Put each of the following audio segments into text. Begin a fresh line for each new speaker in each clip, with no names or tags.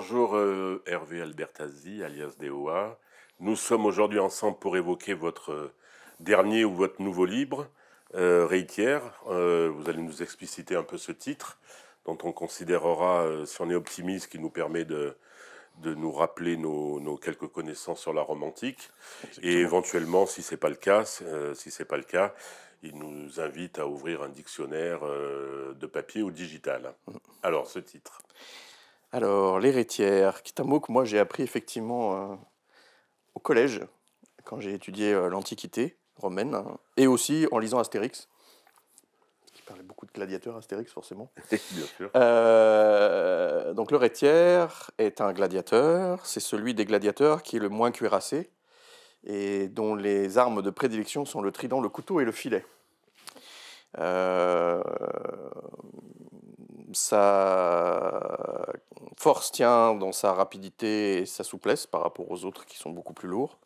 Bonjour euh, Hervé Albertazzi, alias DOA. Nous sommes aujourd'hui ensemble pour évoquer votre euh, dernier ou votre nouveau livre, euh, euh, vous allez nous expliciter un peu ce titre, dont on considérera, si on est optimiste, qui nous permet de, de nous rappeler nos, quelques connaissances sur la Rome antique. Et éventuellement, si ce n'est pas le si c'est pas le cas, il nous invite à ouvrir un dictionnaire de papier ou digital. Mm. Alors,
ce titre. Alors, rétières, qui est un mot que moi j'ai appris effectivement euh, au collège, quand j'ai étudié euh, l'Antiquité romaine, hein, et aussi en lisant Astérix, Il parlait beaucoup de gladiateurs, Astérix forcément. Bien sûr. Euh, donc, est un gladiateur, c'est celui des gladiateurs qui est le moins cuirassé, et dont les armes de prédilection sont le trident, le couteau et le filet. Euh, sa force tient dans sa rapidité et sa souplesse par rapport aux autres qui sont beaucoup plus lourds.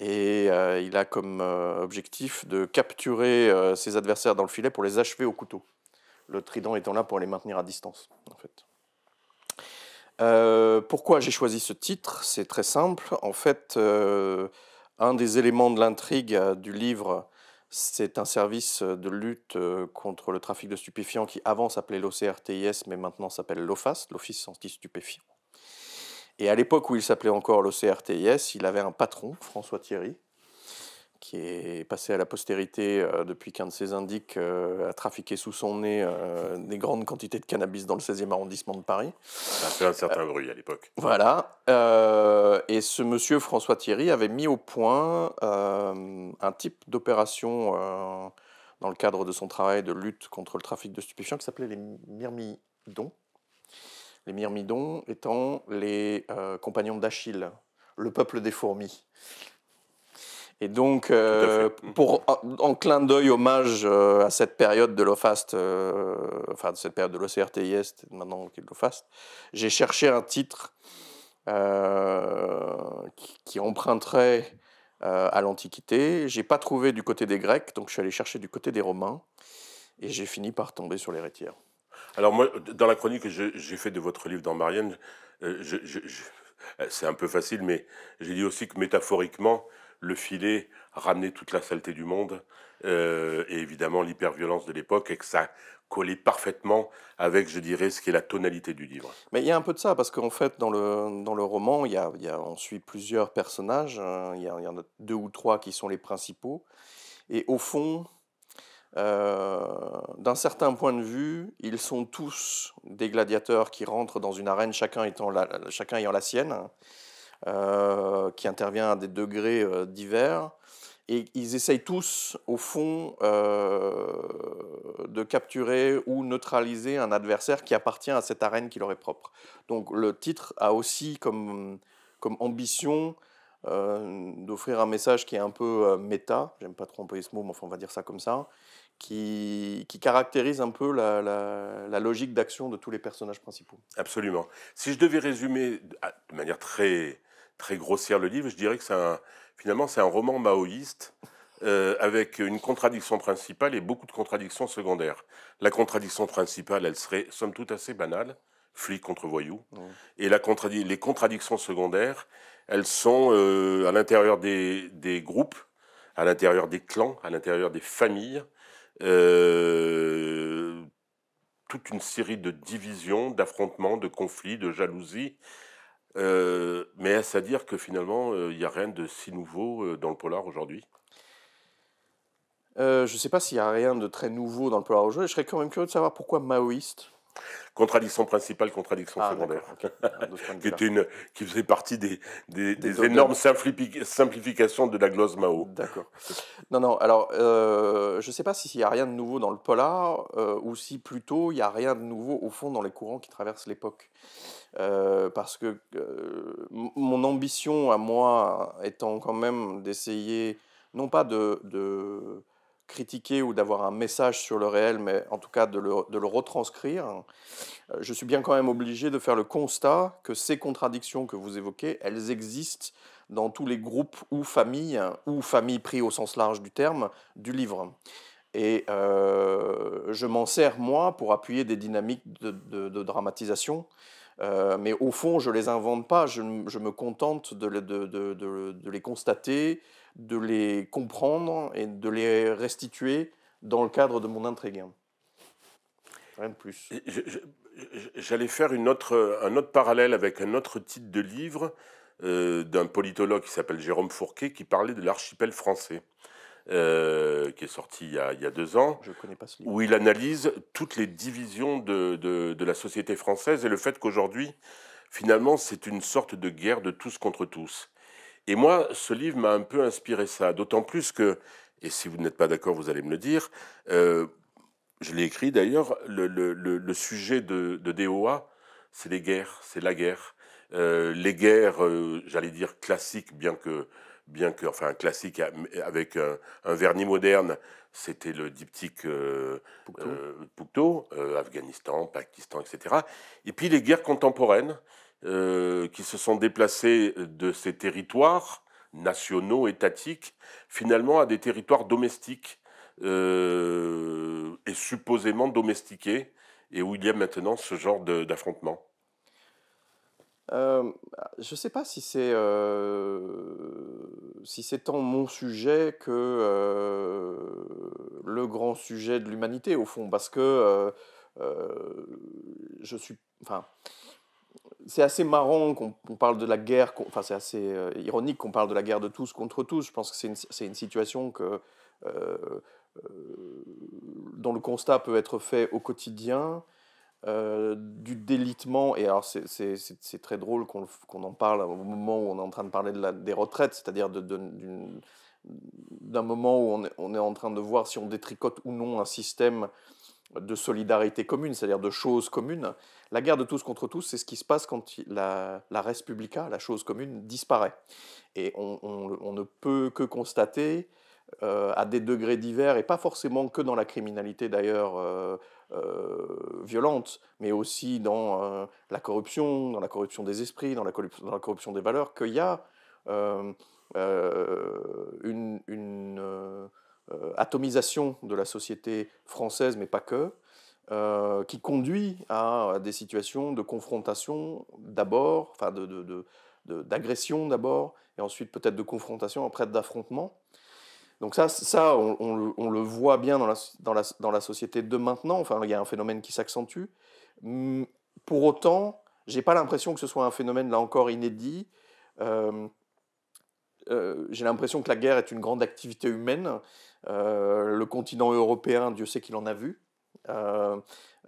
Et euh, il a comme euh, objectif de capturer euh, ses adversaires dans le filet pour les achever au couteau. Le trident étant là pour les maintenir à distance, en fait. pourquoi j'ai choisi ce titre C'est très simple. En fait, un des éléments de l'intrigue du livre c'est un service euh, de lutte euh, contre le trafic de stupéfiants qui avant s'appelait l'OCRTIS, mais maintenant s'appelle l'OFAS, l'Office anti-stupéfiants. Et à l'époque où il s'appelait encore l'OCRTIS, il avait un patron, François Thierry, qui est passé à la postérité euh, depuis qu'un de ses indiques euh, a trafiqué sous son nez euh, des grandes quantités de cannabis dans le 16e arrondissement de Paris. Ça a fait un certain bruit à l'époque. Voilà. et ce monsieur François Thierry avait mis au point un type d'opération dans le cadre de son travail de lutte contre le trafic de stupéfiants qui s'appelait les myrmidons. Les myrmidons étant les compagnons d'Achille, le peuple des fourmis. Et donc, euh, mm. pour en clin d'œil, hommage euh, à cette période de l'OFAST, euh, enfin de cette période de l'OCRTIS, maintenant qu'il est de l'OFAST, j'ai cherché un titre qui, emprunterait à l'Antiquité. J'ai pas trouvé du côté des Grecs, donc je suis allé chercher du côté des Romains, et j'ai fini par tomber sur l'héritière. Alors moi, dans la chronique
que j'ai faite de votre livre dans Marianne, c'est un peu facile, mais j'ai dit aussi que métaphoriquement, le filet ramener toute la saleté du monde euh, et évidemment l'hyperviolence de l'époque et que ça collait parfaitement avec, je dirais, ce qui est la tonalité du livre.
Mais il y a un peu de ça, parce qu'en fait, dans le, roman, il y, a, on suit plusieurs personnages, hein. il y, en a deux ou trois qui sont les principaux, et au fond, euh, d'un certain point de vue, ils sont tous des gladiateurs qui rentrent dans une arène, chacun, étant chacun ayant la sienne, hein. Euh, qui intervient à des degrés euh, divers. Et ils essayent tous, au fond, euh, de capturer ou neutraliser un adversaire qui appartient à cette arène qui leur est propre. Donc le titre a aussi comme, comme ambition d'offrir un message qui est un peu méta, j'aime pas trop employer ce mot, mais enfin on va dire ça comme ça, qui, qui caractérise un peu la, la, la logique d'action de tous les personnages principaux.
Absolument. Si je devais résumer ah, de manière très très grossière le livre. Je dirais que c'est finalement, c'est un roman maoïste euh, avec une contradiction principale et beaucoup de contradictions secondaires. La contradiction principale, elle serait, somme toute, assez banale flic contre voyou. Et la les contradictions secondaires, elles sont euh, à l'intérieur des, groupes, à l'intérieur des clans, à l'intérieur des familles. Euh, toute une série de divisions, d'affrontements, de conflits, de jalousies, euh, mais est-ce à dire que finalement,
euh, il n'y a rien de si nouveau euh, dans le polar aujourd'hui Je ne sais pas s'il n'y a rien de très nouveau dans le polar aujourd'hui. Je serais quand même curieux de savoir pourquoi maoïste Contradiction principale, contradiction ah, secondaire, ah, qui, était une,
qui faisait partie des, énormes simplifications de la glosse Mao.
D'accord. Non, non, alors euh, je ne sais pas s'il n'y a rien de nouveau dans le polar, euh, ou si plutôt il n'y a rien de nouveau au fond dans les courants qui traversent l'époque. Euh, parce que mon ambition à moi étant quand même d'essayer, non pas de critiquer ou d'avoir un message sur le réel, mais en tout cas de le, retranscrire, euh, je suis bien quand même obligé de faire le constat que ces contradictions que vous évoquez, elles existent dans tous les groupes ou familles, ou familles pris au sens large du terme, du livre. Et euh, je m'en sers, moi, pour appuyer des dynamiques de, dramatisation. Euh, mais au fond, je ne les invente pas, je, me contente de, de les constater, de les comprendre et de les restituer dans le cadre de mon intrigue. Rien de plus.
J'allais faire un autre parallèle avec un autre titre de livre euh, d'un politologue qui s'appelle Jérôme Fourquet qui parlait de l'archipel français. Euh, qui est sorti il y a, deux ans, où il analyse toutes les divisions de la société française et le fait qu'aujourd'hui, finalement, c'est une sorte de guerre de tous contre tous. Et moi, ce livre m'a un peu inspiré ça, d'autant plus que, et si vous n'êtes pas d'accord, vous allez me le dire, euh, je l'ai écrit d'ailleurs, le, sujet de, DOA, c'est les guerres, c'est la guerre. Euh, les guerres, euh, j'allais dire classiques, bien que, bien que, enfin, classique avec un, vernis moderne, c'était le diptyque euh, Afghanistan, Pakistan, etc. Et puis les guerres contemporaines, euh, qui se sont déplacés de ces territoires nationaux, étatiques, finalement à des territoires domestiques euh, et supposément domestiqués, et où il y a maintenant ce genre
d'affrontement euh, je ne sais pas si c'est si tant mon sujet que le grand sujet de l'humanité au fond, parce que je suis, enfin, c'est assez marrant qu'on parle de la guerre, enfin c'est assez euh, ironique qu'on parle de la guerre de tous contre tous. Je pense que c'est une, situation que, euh, euh, dont le constat peut être fait au quotidien, du délitement, et alors c'est très drôle qu'on en parle au moment où on est en train de parler de la, des retraites, c'est-à-dire d'un moment où on est, en train de voir si on détricote ou non un système de solidarité commune, c'est-à-dire de choses communes. La guerre de tous contre tous, c'est ce qui se passe quand la, la res la chose commune, disparaît. Et on, ne peut que constater, euh, à des degrés divers, et pas forcément que dans la criminalité d'ailleurs euh, euh, violente, mais aussi dans la corruption, dans la corruption des esprits, dans la, corruption, des valeurs, qu'il y a une euh, atomisation de la société française, mais pas que, euh, qui conduit à, des situations de confrontation d'abord, enfin d'agression de, d'abord, et ensuite peut-être de confrontation, après d'affrontement. Donc ça, ça on, le voit bien dans la, dans, la, dans la, société de maintenant, enfin il y a un phénomène qui s'accentue. Hum, pour autant, j'ai pas l'impression que ce soit un phénomène là encore inédit. Euh, j'ai l'impression que la guerre est une grande activité humaine euh, le continent européen, Dieu sait qu'il en a vu. Euh,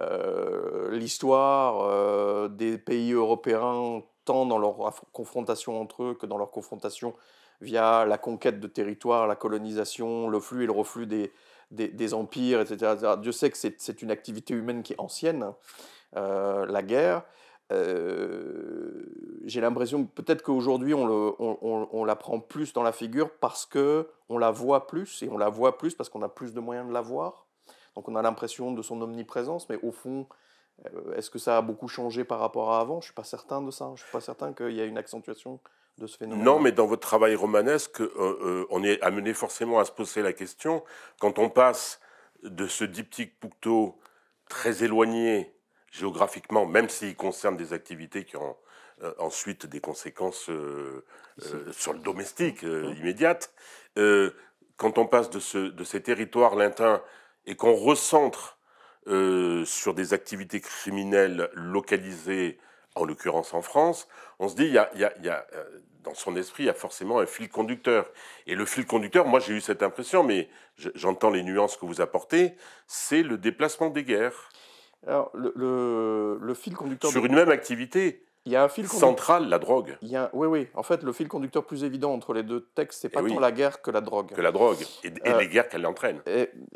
euh, l'histoire des pays européens, tant dans leur confrontation entre eux que dans leur confrontation via la conquête de territoires, la colonisation, le flux et le reflux des, empires, etc., Dieu sait que c'est une activité humaine qui est ancienne, hein. la guerre. Euh, j'ai l'impression peut-être qu'aujourd'hui on, on, la prend plus dans la figure parce que on la voit plus et on la voit plus parce qu'on a plus de moyens de la voir. Donc on a l'impression de son omniprésence, mais au fond, euh, est-ce que ça a beaucoup changé par rapport à avant Je suis pas certain de ça. Je suis pas certain qu'il y ait une accentuation de ce phénomène. Non, mais dans
votre travail romanesque, euh, on est amené forcément à se poser la question quand on passe de ce diptyque Poucto très éloigné géographiquement, même s'il concerne des activités qui ont euh, ensuite des conséquences euh, euh, sur le domestique hum. immédiate. quand on passe de, de ces territoires lintins et qu'on recentre sur des activités criminelles localisées, en l'occurrence en France, on se dit, il y a dans son esprit, il y a forcément un fil conducteur. Et le fil conducteur, moi j'ai eu cette impression, mais j'entends les nuances que vous apportez, c'est le déplacement des guerres.
Alors, le, fil conducteur. Sur une même
activité il y a un fil central, la drogue.
Il y a, oui, oui. En fait, le fil conducteur plus évident entre les deux textes, c'est eh pas tant la guerre que la drogue. Que la drogue et, euh, les guerres qu'elle entraîne.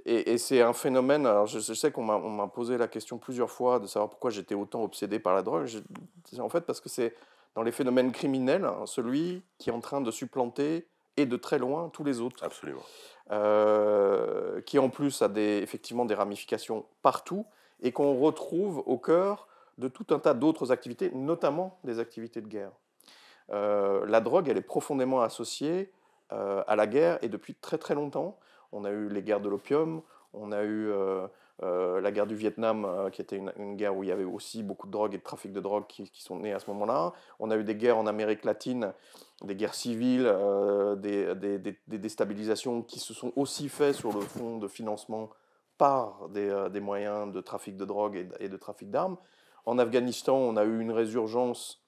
Et, c'est un phénomène. Alors, je, sais qu'on m'a posé la question plusieurs fois de savoir pourquoi j'étais autant obsédé par la drogue. en fait, parce que c'est dans les phénomènes criminels hein, celui qui est en train de supplanter et de très loin tous les autres. Absolument. Euh, qui en plus a effectivement des ramifications partout et qu'on retrouve au cœur de tout un tas d'autres activités, notamment des activités de guerre. Euh, la drogue, elle est profondément associée euh, à la guerre et depuis très très longtemps. On a eu les guerres de l'opium, on a eu euh, la guerre du Vietnam, qui était une, guerre où il y avait aussi beaucoup de drogue et de trafic de drogue qui, sont nés à ce moment-là. On a eu des guerres en Amérique latine, des guerres civiles, des, des, déstabilisations qui se sont aussi faites sur le fond de financement par euh, des, moyens de trafic de drogue et, de trafic d'armes. En Afghanistan, on a eu une résurgence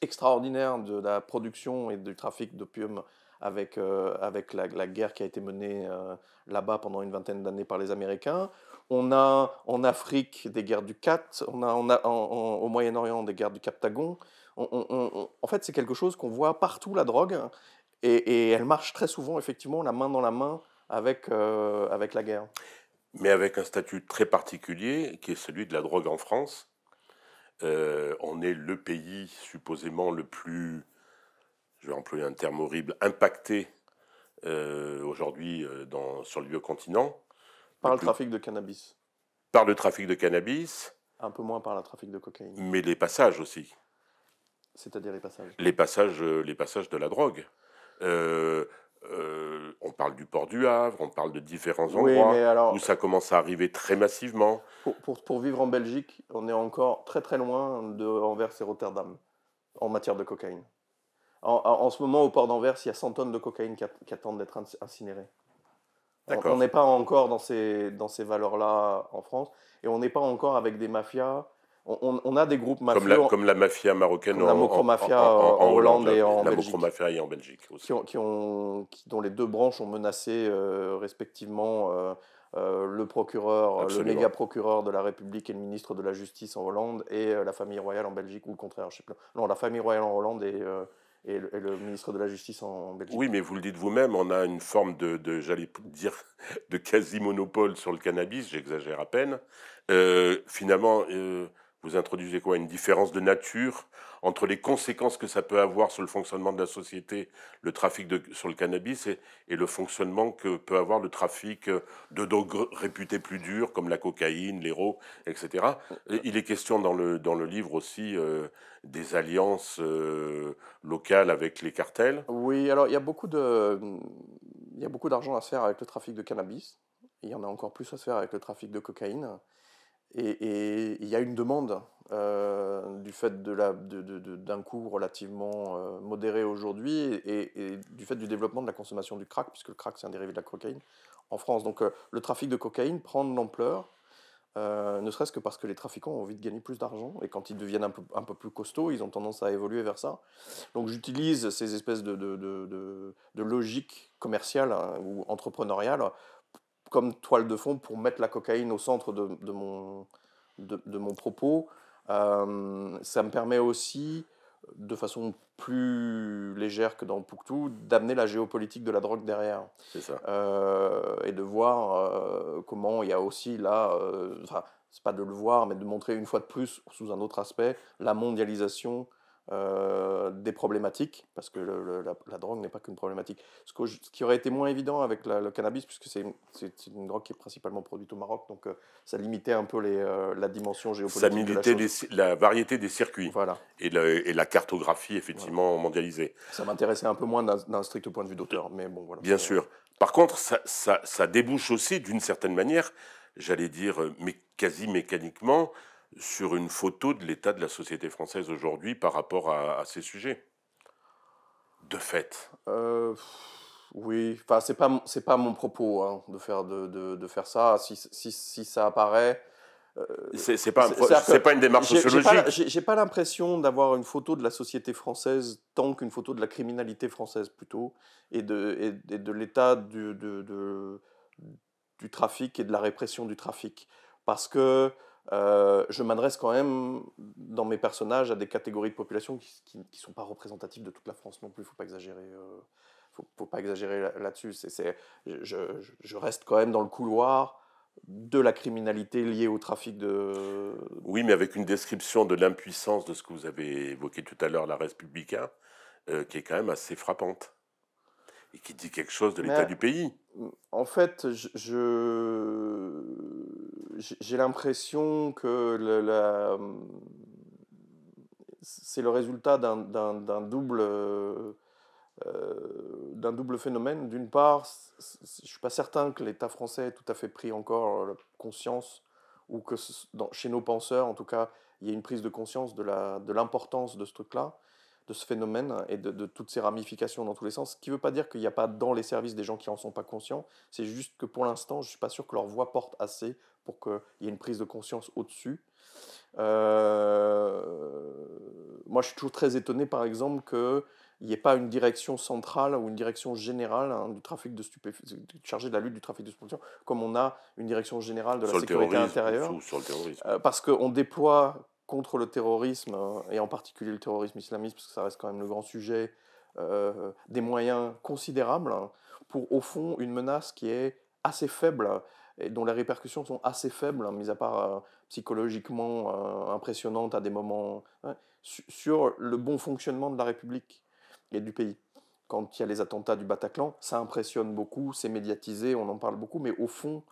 extraordinaire de la production et du trafic d'opium avec, euh, avec la, guerre qui a été menée euh, là-bas pendant une vingtaine d'années par les Américains. On a en Afrique des guerres du CAT, on a, au Moyen-Orient des guerres du Captagon. en fait, c'est quelque chose qu'on voit partout, la drogue, et, elle marche très souvent, effectivement, la main dans la main avec, avec la guerre
mais avec un statut très particulier qui est celui de la drogue en France. Euh, on est le pays supposément le plus, je vais employer un terme horrible, impacté euh, aujourd'hui euh, sur le vieux continent.
Par le, trafic de cannabis.
Par le trafic de cannabis.
Un peu moins par le trafic de cocaïne.
Mais les passages aussi.
C'est-à-dire les passages
Les passages, les passages de la drogue. Euh, euh, on parle du port du Havre, on parle de différents endroits où ça commence à arriver très massivement.
Pour, vivre en Belgique, on est encore très très loin de et Rotterdam en matière de cocaïne. En, ce moment, au port d'Anvers, il y a 100 tonnes de cocaïne qui, attendent d'être incinérées. On n'est pas encore dans ces valeurs-là en France, et on n'est pas encore avec des mafias on, a des groupes mafieux. Comme la, mafia marocaine en, la en, en, Hollande et en la Belgique. et en Belgique aussi. Qui ont, dont les deux branches ont menacé euh, respectivement euh, euh, le procureur, le méga procureur de la République et le ministre de la Justice en Hollande et la famille royale en Belgique ou le contraire. Je sais plus. Non, la famille royale en Hollande et. le, ministre de la Justice en Belgique. Oui, mais vous le
dites vous-même, on a une forme de, j'allais dire, de quasi-monopole sur le cannabis, j'exagère à peine. finalement, vous introduisez quoi Une différence de nature entre les conséquences que ça peut avoir sur le fonctionnement de la société, le trafic sur le cannabis, et, le fonctionnement que peut avoir le trafic euh, de drogues réputées plus dures, comme la cocaïne, l'héro, etc. il est question dans le, dans le livre aussi euh, des alliances euh, locales avec les cartels.
Oui, alors il y a beaucoup d'argent à faire avec le trafic de cannabis. Il y en a encore plus à faire avec le trafic de cocaïne. Et il y a une demande euh, du fait de la, d'un coût relativement euh, modéré aujourd'hui et, du fait du développement de la consommation du crack, puisque le crack c'est un dérivé de la cocaïne en France. Donc euh, le trafic de cocaïne prend de l'ampleur, ne serait-ce que parce que les trafiquants ont envie de gagner plus d'argent et quand ils deviennent un peu, un peu plus costauds, ils ont tendance à évoluer vers ça. Donc j'utilise ces espèces de, de, de logique commerciale hein, ou entrepreneuriale comme toile de fond pour mettre la cocaïne au centre de, mon, de, mon propos. Euh, ça me permet aussi, de façon plus légère que dans Pouctou, d'amener la géopolitique de la drogue derrière. Ça. Euh, et de voir euh, comment il y a aussi là, enfin, c'est pas de le voir, mais de montrer une fois de plus, sous un autre aspect, la mondialisation euh, des problématiques, parce que la, drogue n'est pas qu'une problématique. Ce, qui aurait été moins évident avec le cannabis, puisque c'est une drogue qui est principalement produite au Maroc, donc euh, ça limitait un peu euh, la dimension géopolitique. Ça limitait
la, variété des circuits et, la cartographie effectivement mondialisée.
Ça m'intéressait un peu moins d'un strict point de vue d'auteur, mais bon voilà. Bien
sûr. Par contre, ça, ça débouche aussi d'une certaine manière, j'allais dire, mais quasi mécaniquement, sur une photo de l'état de la société française aujourd'hui par rapport à, ces sujets De fait.
Euh, oui, enfin, c'est pas, pas mon propos hein, de, faire de, faire ça. Si, ça apparaît. Euh, c'est, pas, un, pas une démarche sociologique. J'ai pas, l'impression d'avoir une photo de la société française tant qu'une photo de la criminalité française plutôt, et de, de l'état du trafic et de la répression du trafic. Parce que euh, je m'adresse quand même dans mes personnages à des catégories de population qui ne sont pas représentatives de toute la France non plus, il ne faut pas exagérer. Euh, faut, pas exagérer là-dessus. C'est, je, reste quand même dans le couloir de la criminalité liée au trafic de... Oui,
mais avec une description de l'impuissance de ce que vous avez évoqué tout à l'heure, la République, euh, qui est quand même assez frappante, et qui dit quelque chose de l'état du
pays en fait, je j'ai l'impression que la, c'est le résultat d'un, double euh, d'un double phénomène. D'une part, je suis pas certain que l'État français ait tout à fait pris encore conscience ou que chez nos penseurs, en tout cas, il y a une prise de conscience de la de l'importance de ce truc-là de ce phénomène et de, toutes ces ramifications dans tous les sens. Ce qui ne veut pas dire qu'il n'y a pas dans les services des gens qui n'en sont pas conscients, c'est juste que pour l'instant, je ne suis pas sûr que leur voix porte assez pour qu'il y ait une prise de conscience au-dessus. Euh, moi, je suis toujours très étonné, par exemple, qu'il il n'y ait pas une direction centrale ou une direction générale hein, du trafic de stupéfiants, chargée de la lutte du trafic de stupéfiants, comme on a une direction générale de la sécurité intérieure. sur le terrorisme. Euh, parce qu'on déploie contre le terrorisme, euh, et en particulier le terrorisme islamiste, parce que ça reste quand même le grand sujet, euh, des moyens considérables hein, pour, au fond, une menace qui est assez faible et dont les répercussions sont assez faibles, hein, mis à part euh, psychologiquement impressionnantes à des moments, hein, sur le bon fonctionnement de la République et du pays. Quand il y a les attentats du Bataclan, ça impressionne beaucoup, c'est médiatisé, on en parle beaucoup, mais au fond,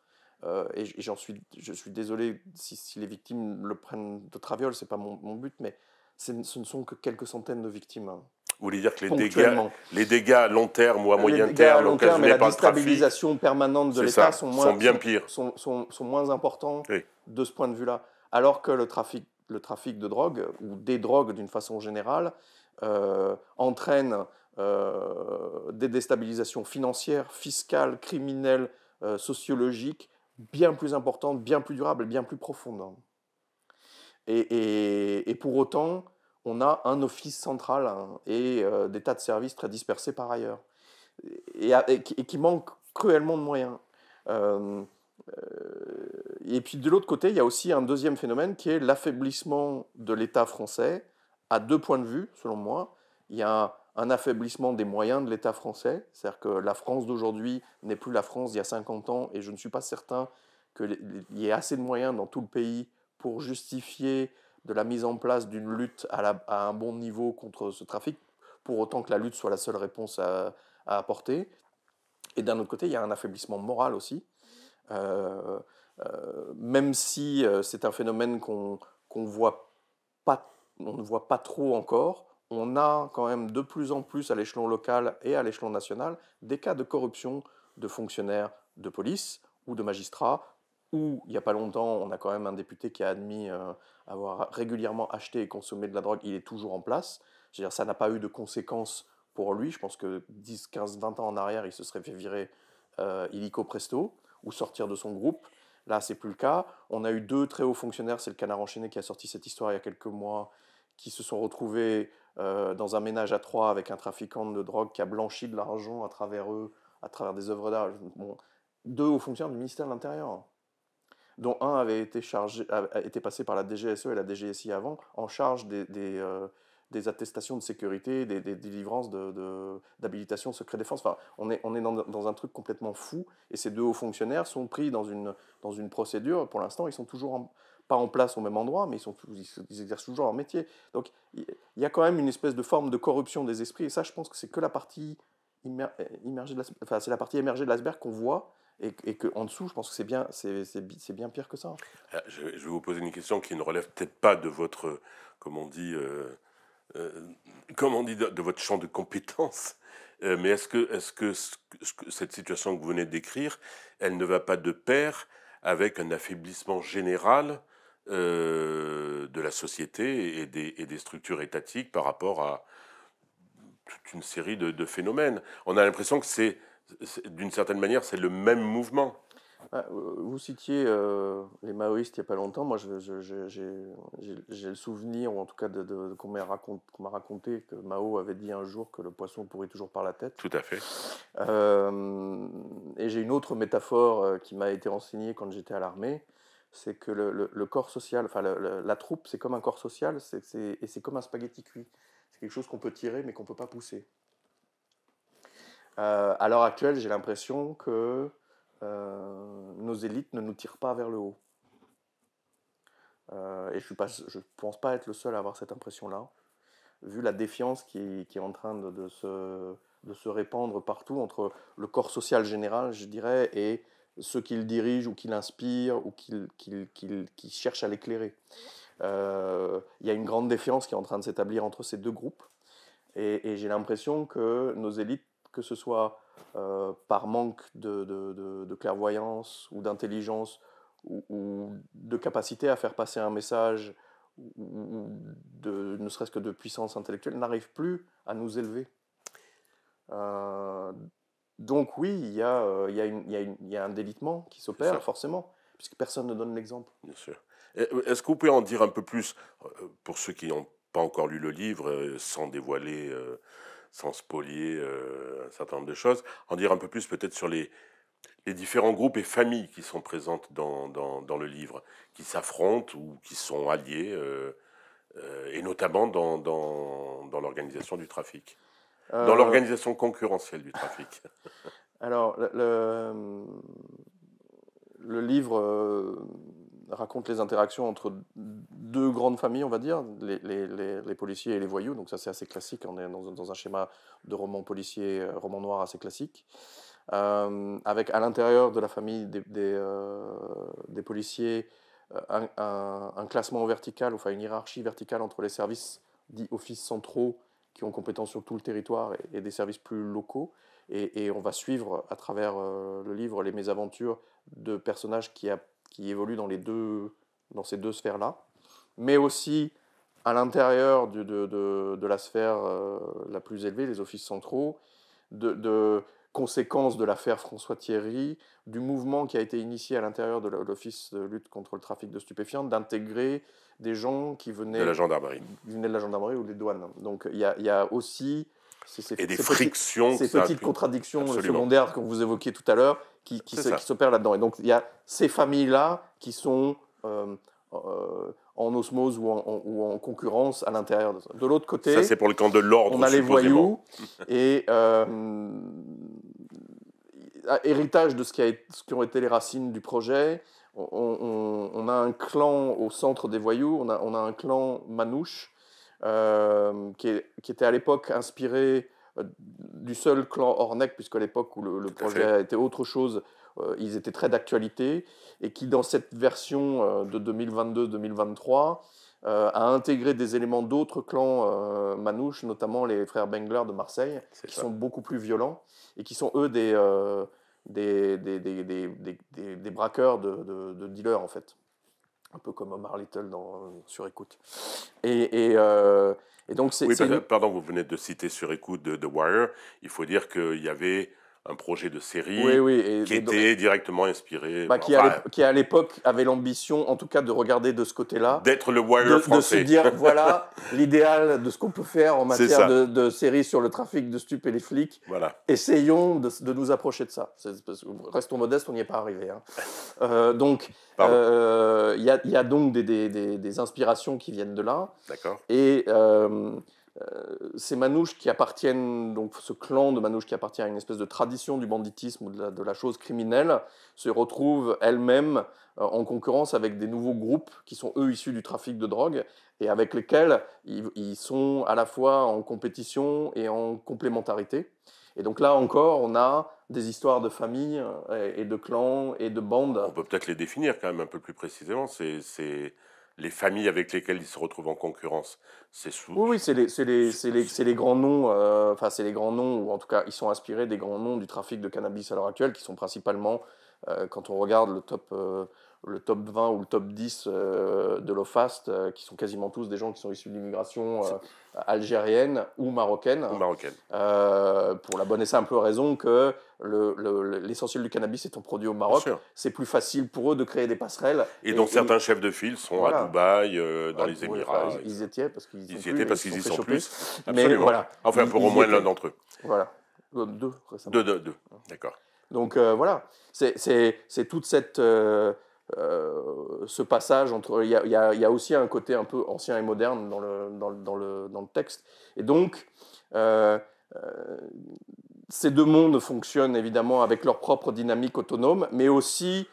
euh, et j'en suis, je suis désolé si, les victimes le prennent de traviole, c'est pas mon, but, mais ce ne sont que quelques centaines de victimes. Vous hein. voulez dire que les dégâts, les dégâts à long terme ou à moyen terme, à long terme la déstabilisation permanente de l'État sont, sont, bien pires, sont, sont, moins importants de ce point de vue-là, alors que le trafic, le trafic de drogue ou des drogues d'une façon générale euh, entraîne euh, des déstabilisations financières, fiscales, criminelles, sociologiques, bien plus importante, bien plus durable, bien plus profonde. Et, pour autant, on a un office central hein, et euh, des tas de services très dispersés par ailleurs, et, qui manquent cruellement de moyens. Euh, euh, et puis de l'autre côté, il y a aussi un deuxième phénomène qui est l'affaiblissement de l'État français à deux points de vue, selon moi. Il y a un affaiblissement des moyens de l'État français, c'est-à-dire que la France d'aujourd'hui n'est plus la France d'il y a 50 ans, et je ne suis pas certain qu'il y ait assez de moyens dans tout le pays pour justifier de la mise en place d'une lutte à, un bon niveau contre ce trafic, pour autant que la lutte soit la seule réponse à, apporter. Et d'un autre côté, il y a un affaiblissement moral aussi, euh, euh, même si euh, c'est un phénomène qu'on ne voit pas trop encore on a quand même de plus en plus à l'échelon local et à l'échelon national des cas de corruption de fonctionnaires de police ou de magistrats, où il n'y a pas longtemps, on a quand même un député qui a admis euh, avoir régulièrement acheté et consommé de la drogue, il est toujours en place. dire ça n'a pas eu de conséquences pour lui. Je pense que 10, 15, 20 ans en arrière, il se serait fait virer euh, illico presto ou sortir de son groupe. Là, c'est plus le cas. On a eu deux très hauts fonctionnaires, c'est le canard enchaîné qui a sorti cette histoire il y a quelques mois, qui se sont retrouvés euh, dans un ménage à trois avec un trafiquant de drogue qui a blanchi de l'argent à travers eux, à travers des œuvres d'art. deux hauts fonctionnaires du ministère de l'Intérieur, dont un avait été, chargé, a été passé par la DGSE et la DGSI avant, en charge des, euh, des, attestations de sécurité, des, des délivrances d'habilitation de, de secret défense. Enfin, on est, on est dans, dans, un truc complètement fou, et ces deux hauts fonctionnaires sont pris dans une, dans une procédure, pour l'instant, ils sont toujours en, pas en place au même endroit, mais ils, sont, ils exercent toujours leur métier. Donc il y a quand même une espèce de forme de corruption des esprits, et ça, je pense que c'est que la partie euh, immergée de enfin, c'est la partie émergée de l'iceberg qu'on voit, et, et en dessous, je pense que c'est bien, c'est, bien pire que ça.
Euh, je, vais vous poser une question qui ne relève peut-être pas de votre, comme on dit, euh, on dit de, votre champ de compétences, mais est-ce que, est-ce que, que cette situation que vous venez de décrire, elle ne va pas de pair avec un affaiblissement général euh, de la société et des, structures étatiques par rapport à toute une série de, phénomènes. On a l'impression que c'est, d'une certaine manière, c'est le même
mouvement. Bah, euh, vous citiez euh, les maoïstes il n'y a pas longtemps. Moi, j'ai le souvenir, ou en tout cas de, de, qu'on m'a raconté, que Mao avait dit un jour que le poisson pourrait toujours par la tête. Tout à fait. et j'ai une autre métaphore qui m'a été enseignée quand j'étais à l'armée c'est que le, le, corps social, enfin la troupe, c'est comme un corps social, et c'est comme un spaghetti cuit. C'est quelque chose qu'on peut tirer mais qu'on ne peut pas pousser. Euh, à l'heure actuelle, j'ai l'impression que euh, nos élites ne nous tirent pas vers le haut. Euh, et je ne pense pas être le seul à avoir cette impression-là, vu la défiance qui, qui est en train de, se, de, se, répandre partout entre le corps social général, je dirais, et ceux qu'il dirige ou qu'il inspire ou qu'il cherchent cherche à l'éclairer. Euh, il y a une grande défiance qui est en train de s'établir entre ces deux groupes. Et, j'ai l'impression que nos élites, que ce soit euh, par manque de, clairvoyance ou d'intelligence ou, de capacité à faire passer un message, ou de, ne serait-ce que de puissance intellectuelle, n'arrivent plus à nous élever. Euh, donc oui, il y, a, un délitement qui s'opère, forcément, puisque personne ne donne l'exemple. Bien sûr. Euh, est-ce que vous pouvez en dire un peu plus, euh, pour ceux
qui n'ont pas encore lu le livre, euh, sans dévoiler, sans spolier un certain nombre de choses, en dire un peu plus peut-être sur les, différents groupes et familles qui sont présentes dans, le livre, qui s'affrontent ou qui sont alliés, et notamment dans l'organisation du trafic.
Dans euh, l'organisation
concurrentielle du trafic.
Alors, le, le, livre euh, raconte les interactions entre deux grandes familles, on va dire, les, policiers et les voyous. Donc ça, c'est assez classique. On est dans, un schéma de roman policier, euh, roman noir assez classique. avec à l'intérieur de la famille des, des, policiers un, un, classement vertical, enfin une hiérarchie verticale entre les services dits offices centraux qui ont compétence sur tout le territoire et, des services plus locaux. Et, on va suivre à travers euh, le livre les mésaventures de personnages qui, a, qui évoluent dans, les deux, dans ces deux sphères-là, mais aussi à l'intérieur de, de, de, la sphère euh, la plus élevée, les offices centraux, de, conséquence de l'affaire François Thierry, du mouvement qui a été initié à l'intérieur de l'Office de lutte contre le trafic de stupéfiants, d'intégrer des gens qui venaient de la gendarmerie, venaient de la gendarmerie ou des douanes. Donc il y, a, aussi ces, des frictions, petites, ces petites contradictions euh, secondaires que vous évoquiez tout à l'heure, qui, qui s'opèrent là-dedans. Et donc il y a ces familles-là qui sont euh, euh, en osmose ou en, ou en concurrence à l'intérieur de ça. De l'autre côté, ça c'est pour le camp de l'ordre. On a les voyous et héritage de ce, qui a, ce qui ont été les racines du projet. On, a un clan au centre des voyous, on a, a un clan manouche euh, qui, était à l'époque inspiré euh, du seul clan Ornec, puisqu'à l'époque où le, projet était autre chose, euh, ils étaient très d'actualité, et qui dans cette version de 2022-2023 a intégré des éléments d'autres clans manouches, notamment les frères Bengler de Marseille, qui sont beaucoup plus violents, et qui sont eux des des, des, des braqueurs, de, de, dealers en fait. Un peu comme Omar Little dans, sur écoute. Et,
et, euh, donc c'est. Oui, euh, pardon, vous venez de citer sur écoute de, de Wire. Il faut dire qu'il y avait un projet de série qui était directement inspiré. Bah, qui,
à l'époque avait l'ambition, en tout cas, de regarder de ce côté-là. D'être le Wire français. De se dire, voilà, l'idéal de ce qu'on peut faire en matière de, de série sur le trafic de stupes et les flics. Voilà. Essayons de, de nous approcher de ça. restons modestes, on n'y est pas arrivé. Hein. Euh, donc, euh, il y, a donc des, des, inspirations qui viennent de là. D'accord. Et. Euh, euh, ces manouches qui appartiennent, donc ce clan de manouches qui appartient à une espèce de tradition du banditisme ou de la, chose criminelle, se retrouvent elles-mêmes euh, en concurrence avec des nouveaux groupes qui sont eux issus du trafic de drogue et avec lesquels ils, sont à la fois en compétition et en complémentarité. Et donc là encore, on a des histoires de familles euh, et de clans et de bandes. On peut peut-être les
définir quand même un peu plus précisément. C'est les familles avec lesquelles ils se retrouvent en concurrence, c'est sous. Oui,
oui c'est les, grands noms, euh, enfin, c'est les grands noms, ou en tout cas, ils sont inspirés des grands noms du trafic de cannabis à l'heure actuelle, qui sont principalement, euh, quand on regarde le top, euh, le top 20 ou le top 10 euh, de l'OFAST, euh, qui sont quasiment tous des gens qui sont issus de l'immigration euh, algérienne ou marocaine. pour la bonne et simple raison que l'essentiel le, du cannabis étant produit au Maroc, c'est plus facile pour eux de créer des passerelles. Et, donc certains chefs
de file sont à Dubaï, dans les Émirats. ils, étaient parce qu'ils y, étaient parce qu'ils y sont plus. Mais, voilà, enfin, pour au moins l'un d'entre eux.
Voilà. Deux Deux, deux, deux. D'accord. Donc voilà, c'est toute cette euh, ce passage entre. Il y, a aussi un côté un peu ancien et moderne dans le, dans le, dans le, texte. Et donc, euh, euh, ces deux mondes fonctionnent évidemment avec leur propre dynamique autonome, mais aussi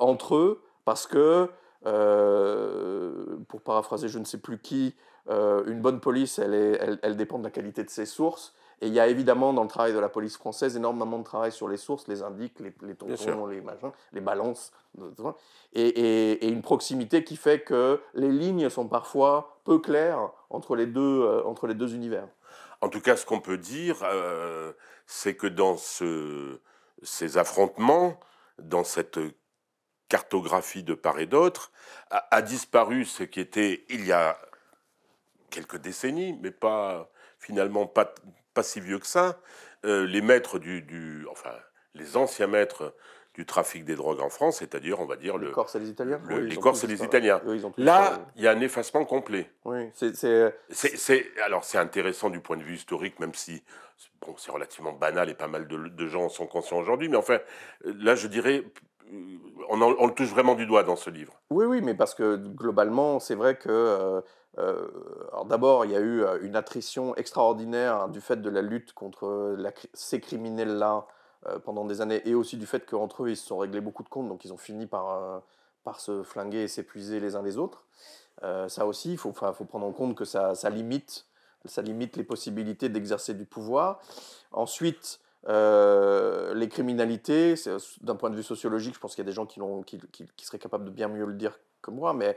entre eux, parce que, pour paraphraser je ne sais plus qui, une bonne police, elle, est, elle, elle, dépend de la qualité de ses sources. Et il y a évidemment dans le travail de la police française énormément de travail sur les sources, les indices, les, les tontons, les machins, les balances, et, une proximité qui fait que les lignes sont parfois peu claires entre les deux, euh, entre les deux univers. En tout cas, ce qu'on peut dire, euh, c'est
que dans ce, ces affrontements, dans cette cartographie de part et d'autre, a, a, disparu ce qui était il y a quelques décennies, mais pas finalement pas pas si vieux que ça, euh, les maîtres du, enfin, les anciens maîtres du trafic des drogues en France, c'est-à-dire, on va dire... le, Corses
et les Italiens Les Corses et les Italiens. Là,
il y a un effacement complet. Oui, euh, c'est... Alors, c'est intéressant du point de vue historique, même si bon, c'est relativement banal et pas mal de, gens sont conscients aujourd'hui, mais enfin, là, je dirais, on, le touche
vraiment du doigt dans ce livre. Oui, oui, mais parce que globalement, c'est vrai que... Euh, euh, alors d'abord, il y a eu euh, une attrition extraordinaire hein, du fait de la lutte contre euh, ces criminels-là pendant des années, et aussi du fait qu'entre eux, ils se sont réglés beaucoup de comptes, donc ils ont fini par, par se flinguer et s'épuiser les uns les autres. ça aussi, il faut, prendre en compte que ça, limite, ça limite les possibilités d'exercer du pouvoir. Ensuite, les criminalités, d'un point de vue sociologique, je pense qu'il y a des gens qui, qui, seraient capables de bien mieux le dire que moi, mais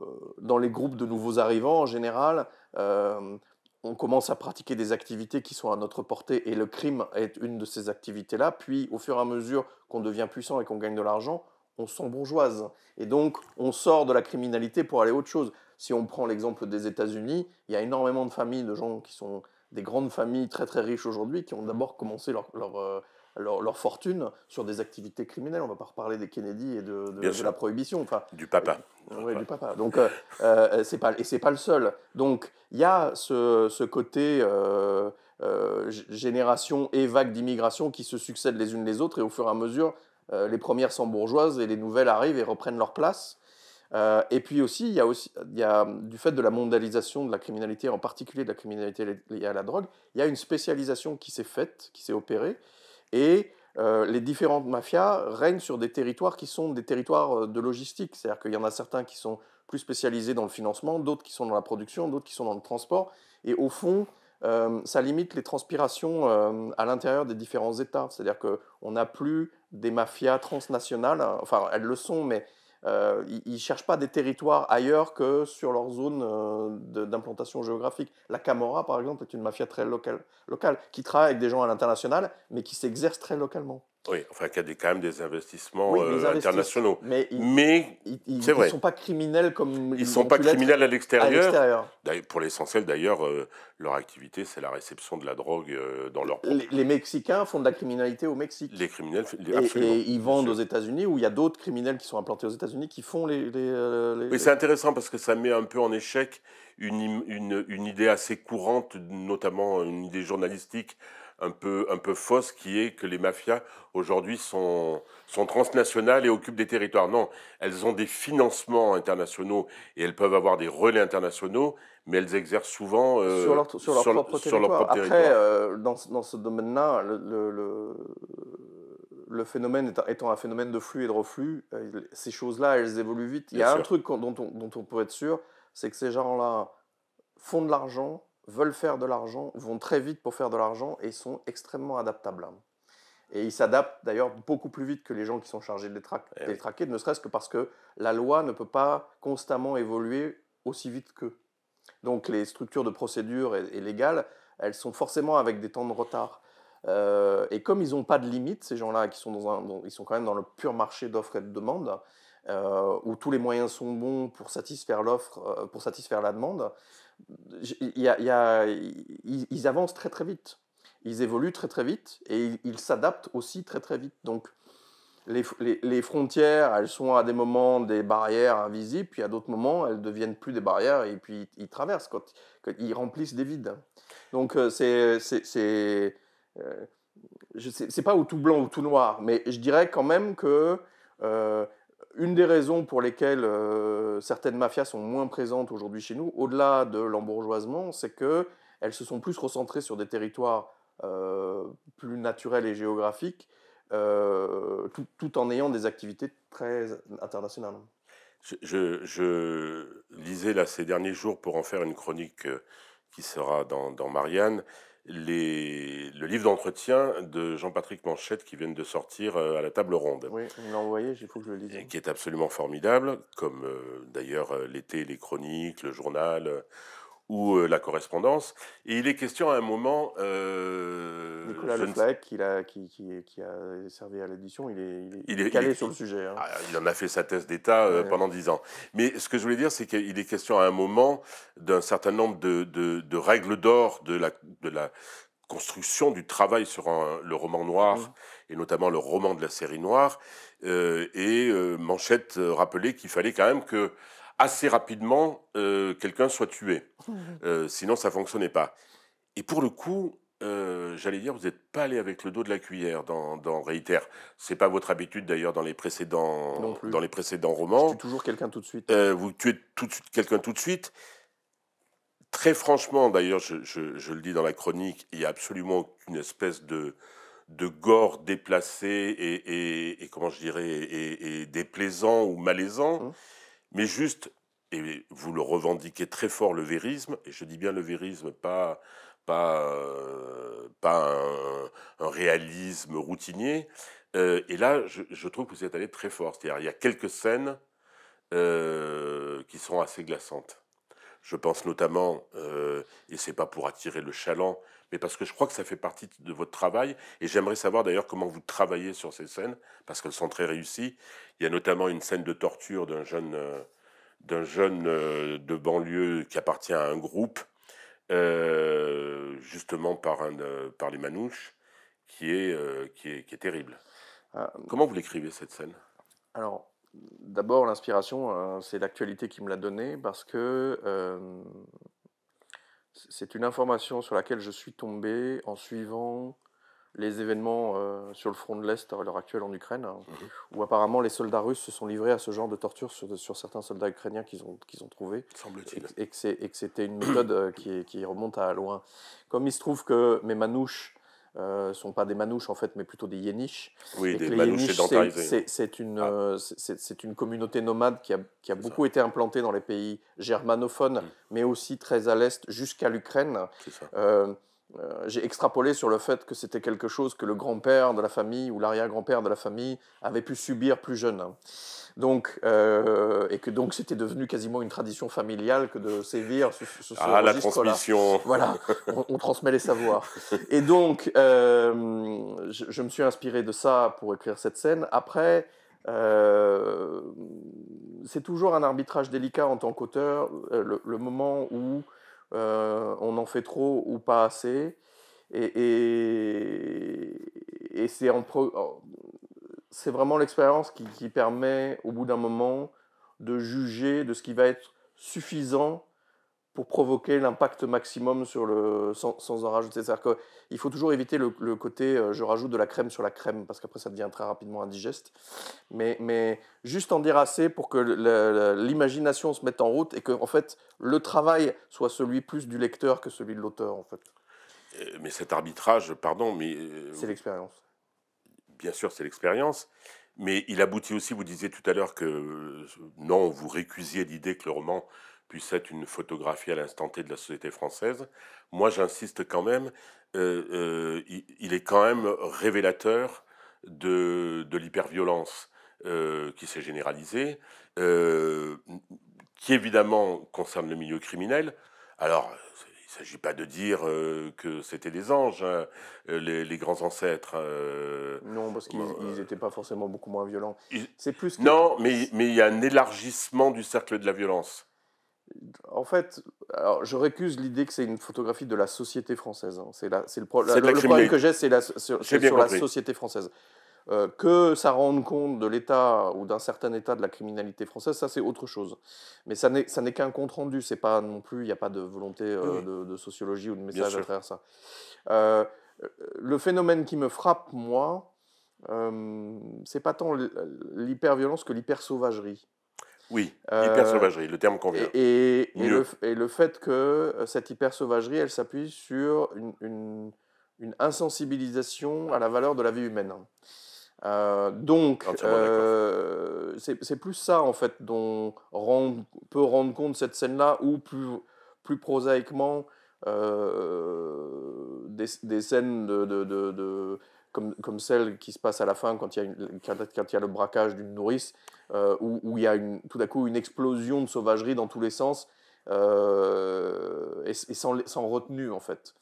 euh, dans les groupes de nouveaux arrivants en général, euh, on commence à pratiquer des activités qui sont à notre portée et le crime est une de ces activités-là. Puis, au fur et à mesure qu'on devient puissant et qu'on gagne de l'argent, on sent bourgeoise. Et donc, on sort de la criminalité pour aller à autre chose. Si on prend l'exemple des États-Unis, il y a énormément de familles, de gens qui sont des grandes familles très très riches aujourd'hui, qui ont mmh. d'abord commencé leur, leur, euh, leur, fortune sur des activités criminelles. On ne va pas reparler des Kennedy et de, de, la prohibition. Enfin, du papa. Euh, du papa. Donc, euh, euh, c'est pas, et ce n'est pas le seul. Donc, il y a ce, ce côté génération et vague d'immigration qui se succèdent les unes les autres, et au fur et à mesure, les premières sont bourgeoises et les nouvelles arrivent et reprennent leur place. et puis aussi, il y a aussi, y a, du fait de la mondialisation de la criminalité, en particulier de la criminalité liée à la drogue, il y a une spécialisation qui s'est faite, qui s'est opérée, et euh, les différentes mafias règnent sur des territoires qui sont des territoires euh, de logistique. C'est-à-dire qu'il y en a certains qui sont plus spécialisés dans le financement, d'autres qui sont dans la production, d'autres qui sont dans le transport. Et au fond, euh, ça limite les transpirations à l'intérieur des différents États. C'est-à-dire qu'on n'a plus des mafias transnationales. Enfin, elles le sont, mais euh, ils ne cherchent pas des territoires ailleurs que sur leur zone euh, d'implantation géographique. La Camorra, par exemple, est une mafia très locale, locale qui travaille avec des gens à l'international, mais qui s'exerce très localement.
Oui, enfin, il y a des, quand même des investissements, euh, internationaux. Mais, ils, ne sont
pas criminels comme. Ils ne sont pas criminels à l'extérieur.
Pour l'essentiel, d'ailleurs, euh, leur activité, c'est la réception de la drogue euh, dans leur. Les, les,
Mexicains font de la criminalité au Mexique. Les criminels, absolument. Et, ils vendent aux États-Unis, où il y a d'autres criminels qui sont implantés aux États-Unis qui font les. les, les... Oui, c'est intéressant parce que ça met un peu en échec
une, une, une idée assez courante, notamment une idée journalistique un peu, un peu fausse qui est que les mafias aujourd'hui sont, sont transnationales et occupent des territoires. Non, elles ont des financements internationaux et elles peuvent avoir des relais internationaux, mais elles exercent souvent euh, sur, leur, propre territoire. Après,
dans, dans, ce domaine-là, le, le, phénomène étant un phénomène de flux et de reflux, euh, ces choses-là, elles évoluent vite. Il y a un truc dont on, dont on peut être sûr, c'est que ces gens-là font de l'argent veulent faire de l'argent, vont très vite pour faire de l'argent et sont extrêmement adaptables. Et ils s'adaptent d'ailleurs beaucoup plus vite que les gens qui sont chargés de les, eh traquer, ne serait-ce que parce que la loi ne peut pas constamment évoluer aussi vite qu'eux. Donc les structures de procédure et, légales, elles sont forcément avec des temps de retard. Euh, et comme ils n'ont pas de limite, ces gens-là qui sont dans ils sont quand même dans le pur marché d'offres et de demandes, euh, où tous les moyens sont bons pour satisfaire l'offre, euh, pour satisfaire la demande, ils avancent très très vite. Ils évoluent très très vite et ils s'adaptent aussi très très vite. Donc, les, frontières, elles sont à des moments des barrières invisibles, puis à d'autres moments, elles ne deviennent plus des barrières et puis ils, traversent, quand, ils remplissent des vides. Donc euh, c'est c'est pas tout blanc ou tout noir, mais je dirais quand même que une des raisons pour lesquelles euh, certaines mafias sont moins présentes aujourd'hui chez nous, au-delà de l'embourgeoisement, c'est qu'elles se sont plus recentrées sur des territoires euh, plus naturels et géographiques, euh, tout, en ayant des activités très internationales.
Je, lisais là ces derniers jours pour en faire une chronique qui sera dans, dans Marianne le livre d'entretien de Jean-Patrick Manchette qui vient de sortir euh, à la table ronde.
Oui, on l'a envoyé, il faut que je le lise.
qui est absolument formidable, comme euh, d'ailleurs euh, l'été, les chroniques, le journal ou euh, la correspondance. Et il est question à un moment. Euh, Nicolas qui,
a servi à l'édition, il est, il calé sur le sujet. Hein. Ah, il en a
fait sa thèse d'État euh, pendant dix ans. Mais ce que je voulais dire, c'est qu'il est question à un moment d'un certain nombre de, règles d'or de la, de la construction du travail sur le roman noir, mmh. et notamment le roman de la série noire. Euh, et Manchette rappelait qu'il fallait quand même que assez rapidement euh, quelqu'un soit tué. Euh, sinon, ça ne fonctionnait pas. Et pour le coup, euh, j'allais dire, vous n'êtes pas allé avec le dos de la cuillère dans, dans Réitère. C'est pas votre habitude d'ailleurs dans les précédents, dans les précédents romans. toujours quelqu'un tout de suite. vous tuez tout de suite quelqu'un tout de suite. Très franchement, d'ailleurs, je, je, le dis dans la chronique, il n'y a absolument aucune espèce de, de gore déplacé et, et, comment je dirais, et, déplaisant ou malaisant. Hum mais juste, et vous le revendiquez très fort, le vérisme, et je dis bien le vérisme, pas, pas, euh, pas un, réalisme routinier. Euh, et là, je, trouve que vous êtes allé très fort. C'est-à-dire, il y a quelques scènes euh, qui sont assez glaçantes. Je pense notamment, et c'est pas pour attirer le chaland, mais parce que je crois que ça fait partie de votre travail. Et j'aimerais savoir d'ailleurs comment vous travaillez sur ces scènes, parce qu'elles sont très réussies. Il y a notamment une scène de torture d'un jeune, euh, d'un jeune euh, de banlieue qui appartient à un groupe, euh, justement par, un, par les manouches, qui est, qui est, qui est terrible. comment vous
l'écrivez cette scène Alors, d'abord, l'inspiration, hein, c'est l'actualité qui me l'a donnée, parce que c'est une information sur laquelle je suis tombé en suivant les événements euh, sur le front de l'Est à l'heure actuelle en Ukraine, hein, mmh où apparemment les soldats russes se sont livrés à ce genre de torture sur, certains soldats ukrainiens qu'ils ont, qu'ils ont trouvés. semble Et, que c'était une méthode euh, qui, remonte à loin. Comme il se trouve que mes manouches ne euh, sont pas des manouches en fait, mais plutôt des yéniches. Oui, des manouches C'est une, ah. euh, c'est une communauté nomade qui a, beaucoup été implantée dans les pays germanophones, mm. mais aussi très à l'est jusqu'à l'Ukraine. Euh, euh, j'ai extrapolé sur le fait que c'était quelque chose que le grand-père de la famille ou l'arrière-grand-père de la famille avait pu subir plus jeune. Donc, euh, et que donc c'était devenu quasiment une tradition familiale que de sévir sur ce, Ah, la transmission Voilà, on, transmet les savoirs. Et donc, euh, je, me suis inspiré de ça pour écrire cette scène. Après, c'est toujours un arbitrage délicat en tant qu'auteur, le, moment où euh, on en fait trop ou pas assez. Et, c'est, c'est vraiment l'expérience qui, qui, permet, au bout d'un moment, de juger de ce qui va être suffisant pour provoquer l'impact maximum sur le, sans, sans en rajouter. C'est-à-dire qu'il faut toujours éviter le, côté euh, je rajoute de la crème sur la crème, parce qu'après ça devient très rapidement indigeste. Mais, mais juste en dire assez pour que l'imagination se mette en route et que en fait, le travail soit celui plus du lecteur que celui de l'auteur. En fait. Euh, mais cet arbitrage, pardon, mais... Euh, c'est l'expérience.
Bien sûr, c'est l'expérience. Mais il aboutit aussi, vous disiez tout à l'heure que non, vous récusiez l'idée que le roman puisse être une photographie à l'instant T de la société française, moi j'insiste quand même, euh, euh, il, est quand même révélateur de, de l'hyperviolence euh, qui s'est généralisée, qui évidemment concerne le milieu criminel. Alors, il ne s'agit pas de dire que c'était des anges, hein, les, grands ancêtres.
non, parce qu'ils n'étaient pas forcément beaucoup moins violents.
C'est plus. Non, mais il y a un élargissement du cercle de la violence.
En fait, alors je récuse l'idée que c'est une photographie de la société française. Hein. C'est le, C'est la, le problème que j'ai, c'est sur, sur la société française. Euh, que ça rende compte de l'état ou d'un certain état de la criminalité française, ça c'est autre chose. Mais ça n'est qu'un compte rendu, c'est pas non plus, il n'y a pas de volonté euh, de, sociologie ou de message à travers ça. Euh, le phénomène qui me frappe, moi, c'est pas tant l'hyperviolence que l'hypersauvagerie. Oui, euh, hyper-sauvagerie, le terme convient. Et, et, le, et, le, fait que euh, cette hyper-sauvagerie, elle s'appuie sur une, une, insensibilisation à la valeur de la vie humaine. Euh, donc, c'est plus ça, en fait, dont rend, peut rendre compte cette scène-là, ou plus, plus prosaïquement, des, des, scènes de, de comme, comme celle qui se passe à la fin quand il y a, quand, il y a le braquage d'une nourrice, euh, où, il y a une, tout à coup une explosion de sauvagerie dans tous les sens. Euh, et, sans, sans, retenue en fait.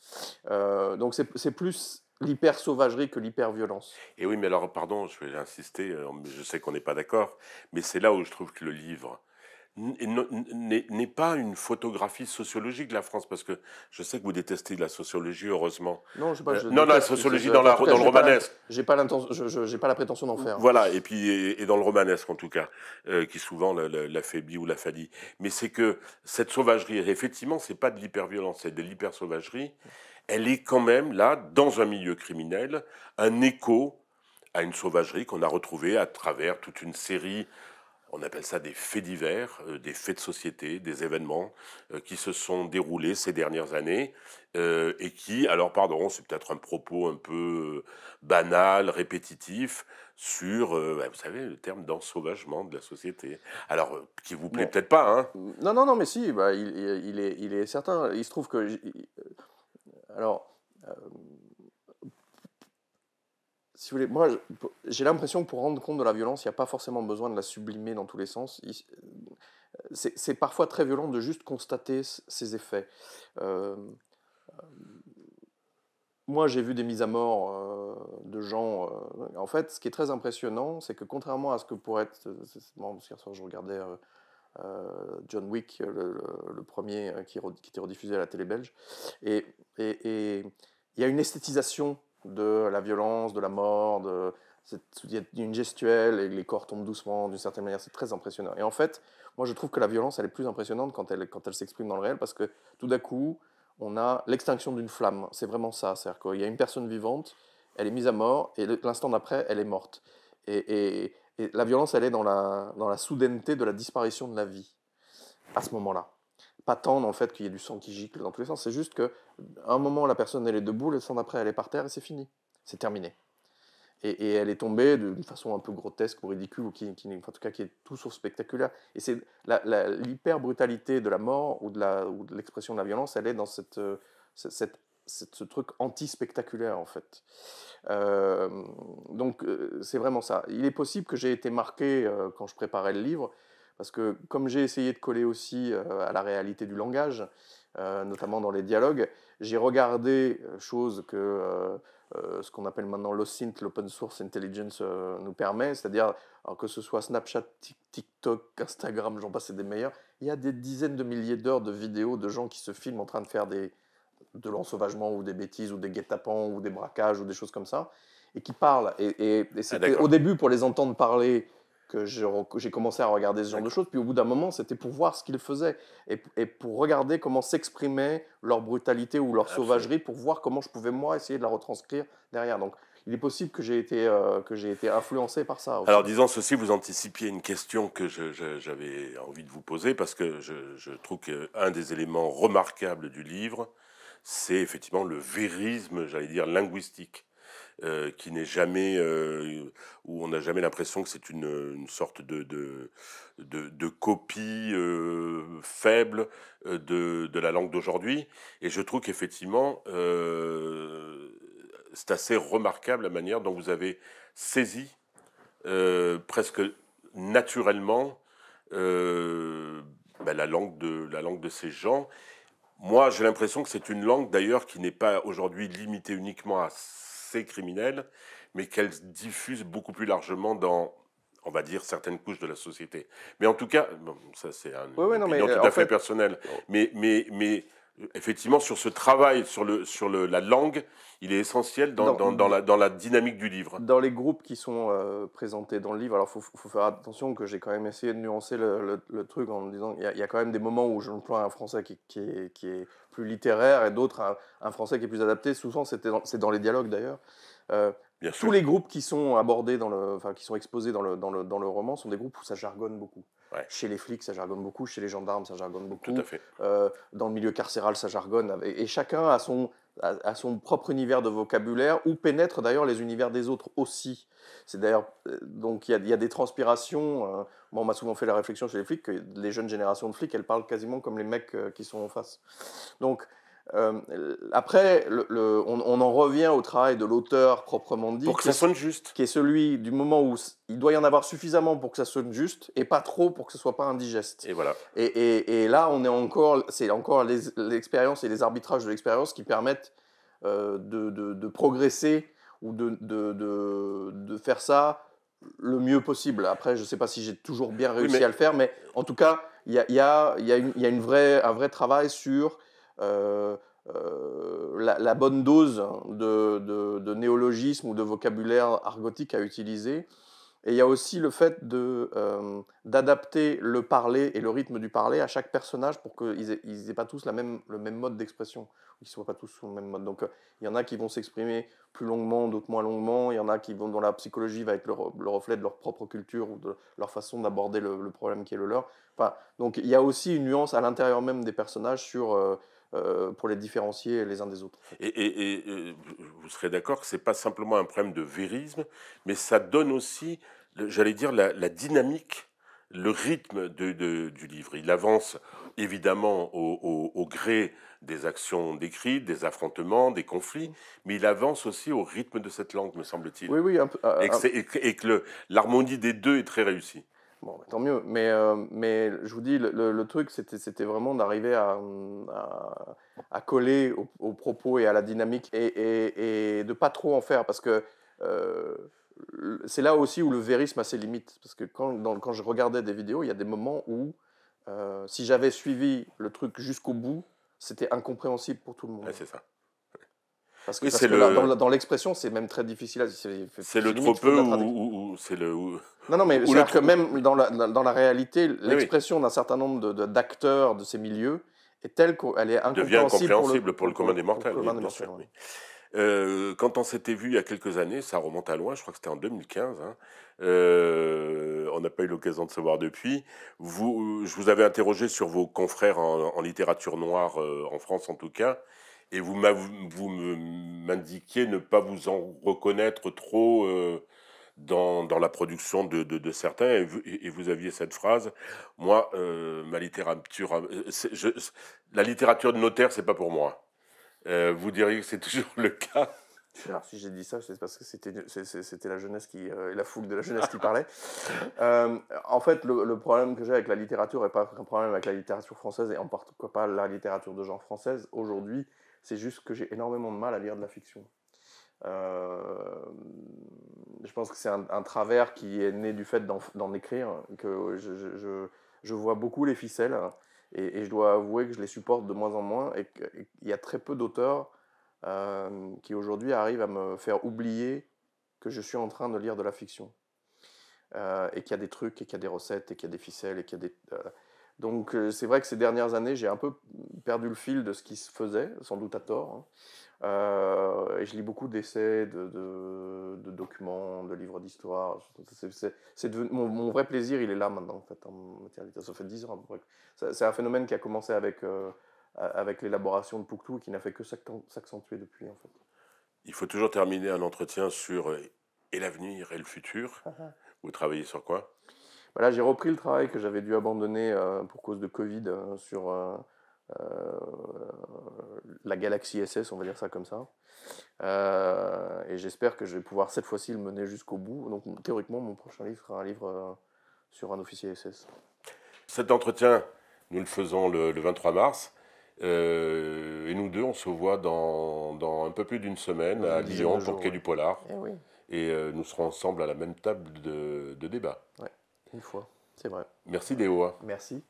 Euh, donc c'est plus l'hyper-sauvagerie que l'hyper-violence. Et oui, mais alors, pardon, je vais insister, je sais qu'on n'est pas d'accord, mais
c'est là où je trouve que le livre n'est pas une photographie sociologique de la France, parce que je sais que vous détestez la sociologie, heureusement. Non, je sais pas. Euh, non, la sociologie dans, la, le romanesque. J'ai pas,
j'ai pas la prétention d'en faire. Voilà,
et puis et, dans le romanesque en tout cas, euh, qui souvent l'affaiblit ou la l'affadit. Mais c'est que cette sauvagerie, effectivement, c'est pas de l'hyperviolence, c'est de l'hyper-sauvagerie, Elle est quand même là, dans un milieu criminel, un écho à une sauvagerie qu'on a retrouvée à travers toute une série on appelle ça des faits divers, euh, des faits de société, des événements euh, qui se sont déroulés ces dernières années euh, et qui, alors pardon, c'est peut-être un propos un peu banal, répétitif, sur, bah, vous savez, le terme d'ensauvagement de la
société. Alors, qui vous plaît peut-être pas, hein Non, non, non, mais si, bah, il, est, il est certain. Il se trouve que... Alors si vous voulez, moi, j'ai l'impression que pour rendre compte de la violence, il n'y a pas forcément besoin de la sublimer dans tous les sens. Euh, c'est parfois très violent de juste constater ses effets. Euh, euh, moi, j'ai vu des mises à mort de gens. en fait, ce qui est très impressionnant, c'est que contrairement à ce que pourrait être. Bon, soir, je regardais John Wick, le, premier qui, était rediffusé à la télé belge. Et il y a une esthétisation de la violence, de la mort, de... il y a une gestuelle et les corps tombent doucement d'une certaine manière, c'est très impressionnant. Et en fait, moi je trouve que la violence elle est plus impressionnante quand elle, s'exprime dans le réel parce que tout d'un coup, on a l'extinction d'une flamme, c'est vraiment ça, c'est-à-dire qu'il y a une personne vivante, elle est mise à mort et l'instant d'après, elle est morte. Et, la violence, elle est dans dans la soudaineté de la disparition de la vie à ce moment-là pas tendre en fait qu'il y ait du sang qui gicle dans tous les sens. C'est juste que un moment la personne elle est debout, le sang d'après elle est par terre et c'est fini, c'est terminé. Et, elle est tombée d'une façon un peu grotesque ou ridicule ou qui, en tout cas qui est tout sauf spectaculaire. Et c'est l'hyper brutalité de la mort ou de la ou de l'expression de la violence, elle est dans cette, euh, cette, ce truc anti-spectaculaire en fait. Euh, donc euh, c'est vraiment ça. Il est possible que j'ai été marqué quand je préparais le livre parce que comme j'ai essayé de coller aussi euh, à la réalité du langage, euh, notamment dans les dialogues, j'ai regardé euh, choses que... ce qu'on appelle maintenant l'OSINT, l'Open Source Intelligence, nous permet, c'est-à-dire que ce soit Snapchat, TikTok, Instagram, j'en passe des meilleurs, il y a des dizaines de milliers d'heures de vidéos de gens qui se filment en train de faire des, de l'ensauvagement ou des bêtises ou des guet-apens ou des braquages ou des choses comme ça, et qui parlent. Et, et, ah, au début pour les entendre parler que j'ai commencé à regarder ce genre de choses. Puis au bout d'un moment, c'était pour voir ce qu'ils faisaient et, pour regarder comment s'exprimait leur brutalité ou leur sauvagerie, pour voir comment je pouvais moi essayer de la retranscrire derrière. Donc il est possible que j'ai été, euh, que j'ai été influencé par ça. Alors
disons ceci, vous anticipiez une question que j'avais envie de vous poser parce que je, je trouve qu'un des éléments remarquables du livre, c'est effectivement le vérisme, j'allais dire, linguistique euh, qui n'est jamais, euh, où on n'a jamais l'impression que c'est une, sorte de, de, de, copie euh, faible de, de, la langue d'aujourd'hui. Et je trouve qu'effectivement, c'est assez remarquable la manière dont vous avez saisi presque naturellement bah, la, langue de, la langue de ces gens. Moi, j'ai l'impression que c'est une langue d'ailleurs qui n'est pas aujourd'hui limitée uniquement à ces criminels, mais qu'elle diffuse beaucoup plus largement dans on va dire certaines couches de la société. Mais en tout cas, ça c'est un euh, tout à fait, personnel. Mais, mais, mais effectivement, sur ce travail, sur, le, sur le, la langue, il est essentiel dans, la, dans, la,
dynamique du livre. Dans les groupes qui sont euh, présentés dans le livre, alors il faut, faire attention que j'ai quand même essayé de nuancer le, truc en disant il y, a quand même des moments où j'emploie un français qui, qui, est, qui est plus littéraire et d'autres un, français qui est plus adapté. Souvent, c'est dans, les dialogues d'ailleurs. Euh, tous les groupes qui sont abordés, dans le, enfin, qui sont exposés dans le, dans, le, dans le roman, sont des groupes où ça jargonne beaucoup. Chez les flics, ça jargonne beaucoup. Chez les gendarmes, ça jargonne beaucoup. Tout à fait. Euh, dans le milieu carcéral, ça jargonne. et chacun a son, à son propre univers de vocabulaire, ou pénètre, d'ailleurs les univers des autres aussi. C'est d'ailleurs euh, donc il y, a des transpirations. Euh, moi, on m'a souvent fait la réflexion chez les flics que les jeunes générations de flics, elles parlent quasiment comme les mecs euh, qui sont en face. Donc euh, après, le, on, en revient au travail de l'auteur proprement dit. Pour que ça sonne juste. Qui est celui du moment où il doit y en avoir suffisamment pour que ça sonne juste et pas trop pour que ce soit pas indigeste. Et voilà. Et, là, on est encore, c'est encore l'expérience et les arbitrages de l'expérience qui permettent euh, de, progresser ou de, de faire ça le mieux possible. Après, je ne sais pas si j'ai toujours bien réussi à le faire, mais en tout cas, il y a, y a, une vraie, un vrai travail sur euh, euh, la, bonne dose de, néologisme ou de vocabulaire argotique à utiliser. Et il y a aussi le fait euh, d'adapter le parler et le rythme du parler à chaque personnage pour qu'ils n'aient aient pas tous la même, le même mode d'expression, qu'ils ne soient pas tous sous le même mode. Donc il y en a qui vont s'exprimer plus longuement, d'autres moins longuement, il y en a qui vont, dans la psychologie va être le, reflet de leur propre culture ou de leur façon d'aborder le, problème qui est le leur. Enfin, donc il y a aussi une nuance à l'intérieur même des personnages sur euh, pour les différencier les uns des autres.
Et, euh, vous serez d'accord que ce n'est pas simplement un problème de vérisme, mais ça donne aussi, j'allais dire, la, dynamique le rythme du livre. Il avance évidemment au, gré des actions décrites, des affrontements, des conflits, mais il avance aussi au rythme de cette langue, me semble-t-il. Oui, oui. Un, et et que l'harmonie des deux est très réussie.
Bon, bah, tant mieux. Mais, euh, mais je vous dis, le, truc, c'était vraiment d'arriver à, à, coller aux, propos et à la dynamique et, et, et de pas trop en faire parce que euh, c'est là aussi où le vérisme a ses limites. Parce que quand, quand je regardais des vidéos, il y a des moments où, euh, si j'avais suivi le truc jusqu'au bout, c'était incompréhensible pour tout le monde. c'est ça. Parce que, dans, l'expression, c'est même très difficile. à... C'est le trop peu
ou, c'est le. Non, non, mais même dans la,
réalité, l'expression d'un certain nombre d'acteurs de, ces milieux est telle qu'elle est incompréhensible, Devient incompréhensible pour, le, commun des mortels. quand on s'était vu il y a quelques
années, ça remonte à loin, je crois que c'était en 2015, hein, euh, on n'a pas eu l'occasion de se voir depuis. Vous, je vous avais interrogé sur vos confrères en, littérature noire, euh, en France en tout cas, et vous m'indiquiez ne pas vous en reconnaître trop euh, dans, la production de, certains, et vous, aviez cette phrase, moi, euh, ma littérature, euh, je, la littérature de notaire, c'est pas pour moi. vous diriez que c'est toujours le
cas alors si j'ai dit ça, c'est parce que c'était la jeunesse qui, la foule de la jeunesse qui parlait. en fait, le, problème que j'ai avec la littérature, et pas un problème avec la littérature française, et en particulier pas la littérature de genre française, aujourd'hui, c'est juste que j'ai énormément de mal à lire de la fiction. Euh, je pense que c'est un, travers qui est né du fait d'en écrire, que je, vois beaucoup les ficelles et, je dois avouer que je les supporte de moins en moins et qu'il y a très peu d'auteurs euh, qui aujourd'hui arrivent à me faire oublier que je suis en train de lire de la fiction. Euh, et qu'il y a des trucs, et qu'il y a des recettes, et qu'il y a des ficelles, et qu'il y a des... Donc euh, c'est vrai que ces dernières années, j'ai un peu perdu le fil de ce qui se faisait, sans doute à tort. Hein. Euh, et je lis beaucoup d'essais, de, documents, de livres d'histoire. C'est mon, vrai plaisir, il est là maintenant, en fait, en matière d'histoire. Ça fait 10 ans. C'est un phénomène qui a commencé avec, euh, avec l'élaboration de Pouctou et qui n'a fait que s'accentuer depuis, en fait.
Il faut toujours terminer un entretien sur et l'avenir et le futur. Ah
ah. Vous travaillez sur quoi voilà, j'ai repris le travail que j'avais dû abandonner euh, pour cause de Covid euh, sur euh, la galaxie SS, on va dire ça comme ça. et j'espère que je vais pouvoir cette fois-ci le mener jusqu'au bout. Donc théoriquement, mon prochain livre sera un livre sur un officier SS.
Cet entretien, nous le faisons le, 23 mars. et nous deux, on se voit dans, un peu plus d'une semaine à Lyon pour Quai du Polar. Eh et, nous serons ensemble à la même table de, débat. Ouais. Une fois, c'est vrai. Merci Léo. Hein. Merci.